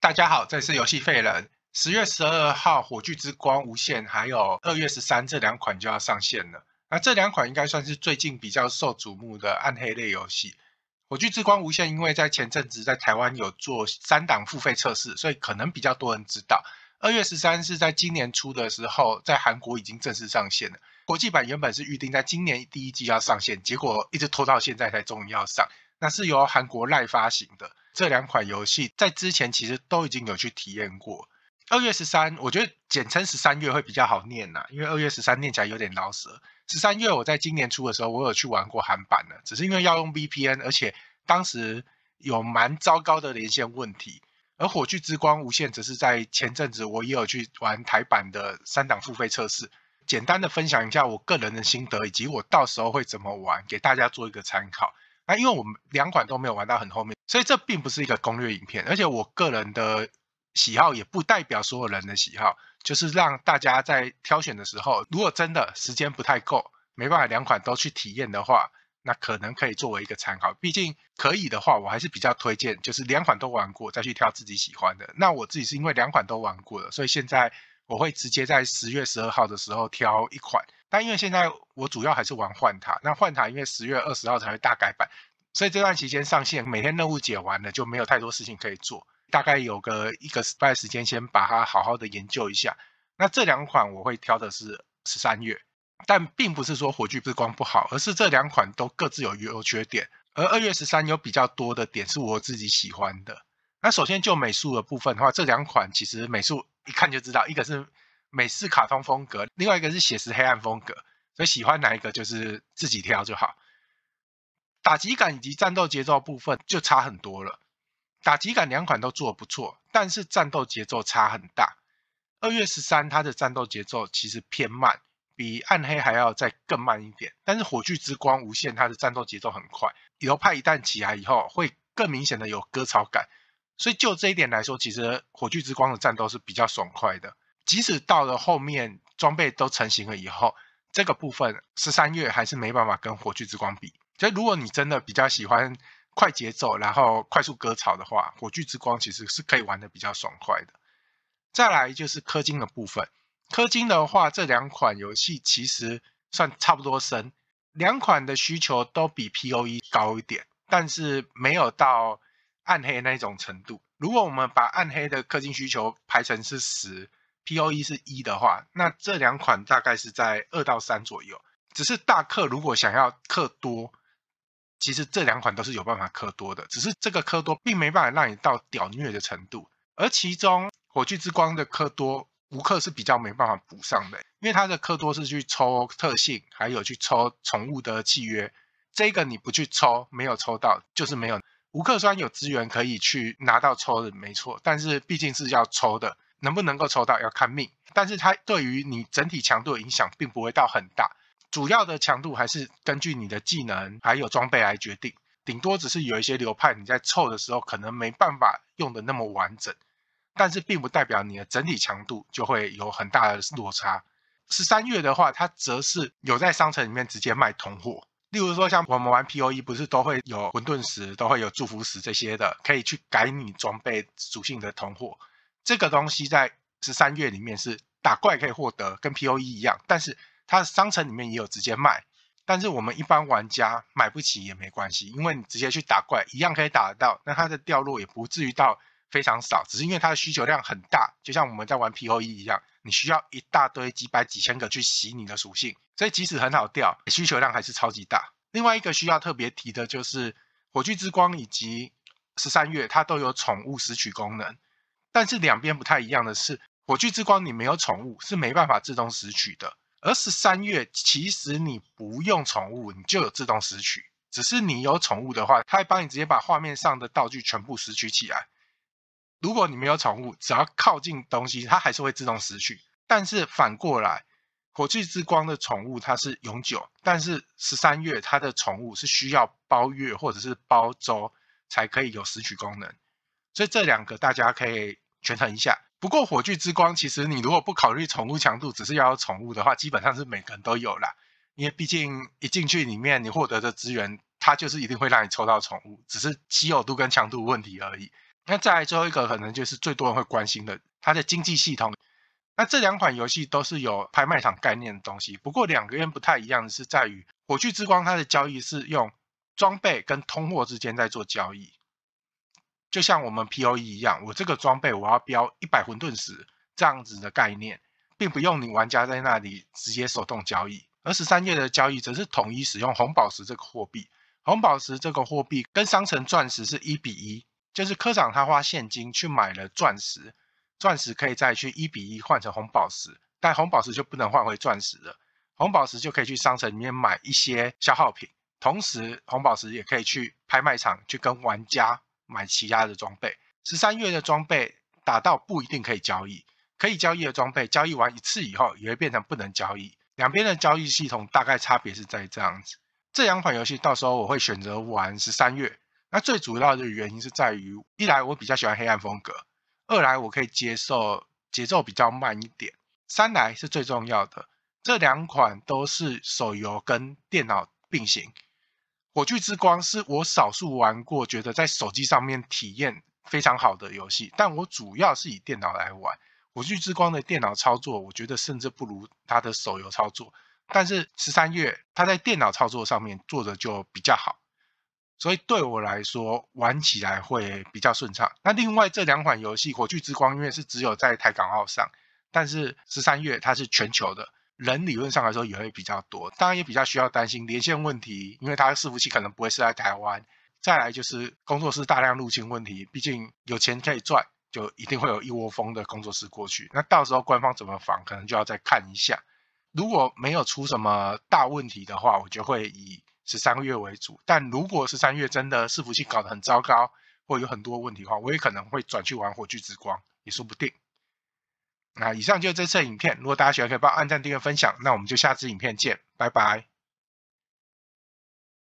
大家好，这里是游戏废人。十月十二号，《火炬之光无限》还有二月十三这两款就要上线了。那这两款应该算是最近比较受瞩目的暗黑类游戏，《火炬之光无限》因为在前阵子在台湾有做三档付费测试，所以可能比较多人知道。二月十三是在今年初的时候，在韩国已经正式上线了。国际版原本是预定在今年第一季要上线，结果一直拖到现在才终于要上。那是由韩国赖发行的这两款游戏，在之前其实都已经有去体验过。二月十三，我觉得简称十三月会比较好念呐，因为二月十三念起来有点老舌。十三月，我在今年初的时候，我有去玩过韩版的，只是因为要用 VPN，而且当时有蛮糟糕的连线问题。而《火炬之光无限》只是在前阵子我也有去玩台版的三档付费测试。简单的分享一下我个人的心得，以及我到时候会怎么玩，给大家做一个参考。那因为我们两款都没有玩到很后面，所以这并不是一个攻略影片，而且我个人的喜好也不代表所有人的喜好，就是让大家在挑选的时候，如果真的时间不太够，没办法两款都去体验的话，那可能可以作为一个参考。毕竟可以的话，我还是比较推荐，就是两款都玩过再去挑自己喜欢的。那我自己是因为两款都玩过了，所以现在我会直接在十月十二号的时候挑一款。但因为现在我主要还是玩换塔，那换塔因为十月二十号才会大改版。所以这段期间上线，每天任务解完了就没有太多事情可以做，大概有个一个礼拜时间，先把它好好的研究一下。那这两款我会挑的是十三月，但并不是说火炬之光不好，而是这两款都各自有优缺点。而二月十三有比较多的点是我自己喜欢的。那首先就美术的部分的话，这两款其实美术一看就知道，一个是美式卡通风格，另外一个是写实黑暗风格，所以喜欢哪一个就是自己挑就好。打击感以及战斗节奏部分就差很多了。打击感两款都做不错，但是战斗节奏差很大。二月十三它的战斗节奏其实偏慢，比暗黑还要再更慢一点。但是火炬之光无限它的战斗节奏很快，流派一旦起来以后会更明显的有割草感。所以就这一点来说，其实火炬之光的战斗是比较爽快的。即使到了后面装备都成型了以后，这个部分十三月还是没办法跟火炬之光比。所以如果你真的比较喜欢快节奏，然后快速割草的话，《火炬之光》其实是可以玩的比较爽快的。再来就是氪金的部分，氪金的话，这两款游戏其实算差不多深，两款的需求都比 P O E 高一点，但是没有到暗黑那种程度。如果我们把暗黑的氪金需求排成是十，P O E 是一的话，那这两款大概是在二到三左右。只是大氪如果想要氪多。其实这两款都是有办法磕多的，只是这个磕多并没办法让你到屌虐的程度。而其中火炬之光的磕多吴克是比较没办法补上的，因为它的磕多是去抽特性，还有去抽宠物的契约，这个你不去抽没有抽到就是没有。吴克虽然有资源可以去拿到抽，的，没错，但是毕竟是要抽的，能不能够抽到要看命。但是它对于你整体强度的影响并不会到很大。主要的强度还是根据你的技能还有装备来决定，顶多只是有一些流派你在凑的时候可能没办法用的那么完整，但是并不代表你的整体强度就会有很大的落差。十三月的话，它则是有在商城里面直接卖通货，例如说像我们玩 P O E 不是都会有混沌石、都会有祝福石这些的，可以去改你装备属性的通货。这个东西在十三月里面是打怪可以获得，跟 P O E 一样，但是。它商城里面也有直接卖，但是我们一般玩家买不起也没关系，因为你直接去打怪一样可以打得到，那它的掉落也不至于到非常少，只是因为它的需求量很大，就像我们在玩 PO E 一样，你需要一大堆几百几千个去洗你的属性，所以即使很好掉，需求量还是超级大。另外一个需要特别提的就是火炬之光以及十三月，它都有宠物拾取功能，但是两边不太一样的是，火炬之光你没有宠物是没办法自动拾取的。而十三月，其实你不用宠物，你就有自动拾取。只是你有宠物的话，它会帮你直接把画面上的道具全部拾取起来。如果你没有宠物，只要靠近东西，它还是会自动拾取。但是反过来，火炬之光的宠物它是永久，但是十三月它的宠物是需要包月或者是包周才可以有拾取功能。所以这两个大家可以权衡一下。不过火炬之光，其实你如果不考虑宠物强度，只是要宠物的话，基本上是每个人都有啦。因为毕竟一进去里面，你获得的资源，它就是一定会让你抽到宠物，只是稀有度跟强度问题而已。那再来最后一个，可能就是最多人会关心的，它的经济系统。那这两款游戏都是有拍卖场概念的东西，不过两个人不太一样的是，在于火炬之光，它的交易是用装备跟通货之间在做交易。就像我们 POE 一样，我这个装备我要标一百混沌石这样子的概念，并不用你玩家在那里直接手动交易。而十三页的交易则是统一使用红宝石这个货币。红宝石这个货币跟商城钻石是一比一，就是科长他花现金去买了钻石，钻石可以再去一比一换成红宝石，但红宝石就不能换回钻石了。红宝石就可以去商城里面买一些消耗品，同时红宝石也可以去拍卖场去跟玩家。买其他的装备，十三月的装备打到不一定可以交易，可以交易的装备交易完一次以后也会变成不能交易。两边的交易系统大概差别是在这样子。这两款游戏到时候我会选择玩十三月，那最主要的原因是在于，一来我比较喜欢黑暗风格，二来我可以接受节奏比较慢一点，三来是最重要的，这两款都是手游跟电脑并行。火炬之光是我少数玩过觉得在手机上面体验非常好的游戏，但我主要是以电脑来玩。火炬之光的电脑操作，我觉得甚至不如它的手游操作。但是十三月，它在电脑操作上面做的就比较好，所以对我来说玩起来会比较顺畅。那另外这两款游戏，火炬之光因为是只有在台港澳上，但是十三月它是全球的。人理论上来说也会比较多，当然也比较需要担心连线问题，因为它伺服器可能不会是在台湾。再来就是工作室大量入侵问题，毕竟有钱可以赚，就一定会有一窝蜂的工作室过去。那到时候官方怎么防，可能就要再看一下。如果没有出什么大问题的话，我就会以十三个月为主。但如果十三月真的伺服器搞得很糟糕，或有很多问题的话，我也可能会转去玩火炬之光，也说不定。那以上就是这次影片，如果大家喜欢，可以帮按赞、订阅、分享。那我们就下次影片见，拜拜。